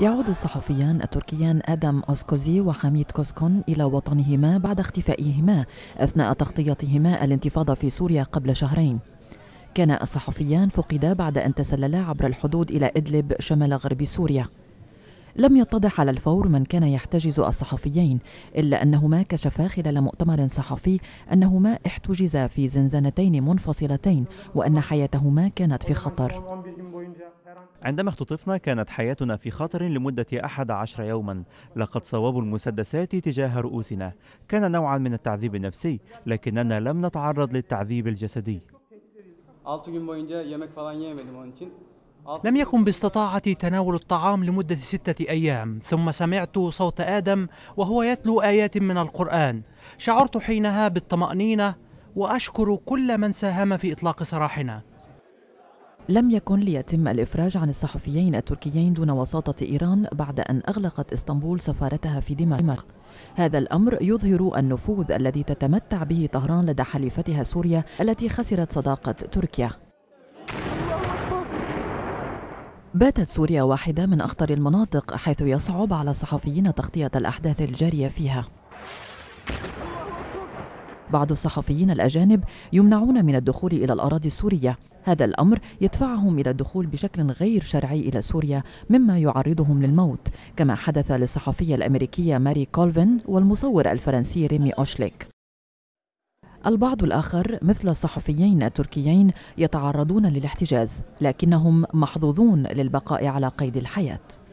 يعود الصحفيان التركيان آدم أوسكوزي وحميد كوسكون إلى وطنهما بعد اختفائهما أثناء تغطيتهما الانتفاضة في سوريا قبل شهرين كان الصحفيان فقدا بعد أن تسللا عبر الحدود إلى إدلب شمال غرب سوريا لم يتضح على الفور من كان يحتجز الصحفيين إلا أنهما كشفا خلال مؤتمر صحفي أنهما احتجزا في زنزانتين منفصلتين وأن حياتهما كانت في خطر عندما اختطفنا كانت حياتنا في خطر لمدة أحد عشر يوما لقد صوبوا المسدسات تجاه رؤوسنا كان نوعا من التعذيب النفسي لكننا لم نتعرض للتعذيب الجسدي لم يكن باستطاعتي تناول الطعام لمدة ستة أيام ثم سمعت صوت آدم وهو يتلو آيات من القرآن شعرت حينها بالطمأنينة وأشكر كل من ساهم في إطلاق سراحنا لم يكن ليتم الإفراج عن الصحفيين التركيين دون وساطة إيران بعد أن أغلقت إسطنبول سفارتها في دمشق هذا الأمر يظهر النفوذ الذي تتمتع به طهران لدى حليفتها سوريا التي خسرت صداقة تركيا باتت سوريا واحدة من أخطر المناطق حيث يصعب على الصحفيين تغطية الأحداث الجارية فيها بعض الصحفيين الأجانب يمنعون من الدخول إلى الأراضي السورية هذا الأمر يدفعهم إلى الدخول بشكل غير شرعي إلى سوريا مما يعرضهم للموت كما حدث للصحفية الأمريكية ماري كولفين والمصور الفرنسي ريمي أوشليك البعض الآخر مثل الصحفيين التركيين يتعرضون للاحتجاز لكنهم محظوظون للبقاء على قيد الحياه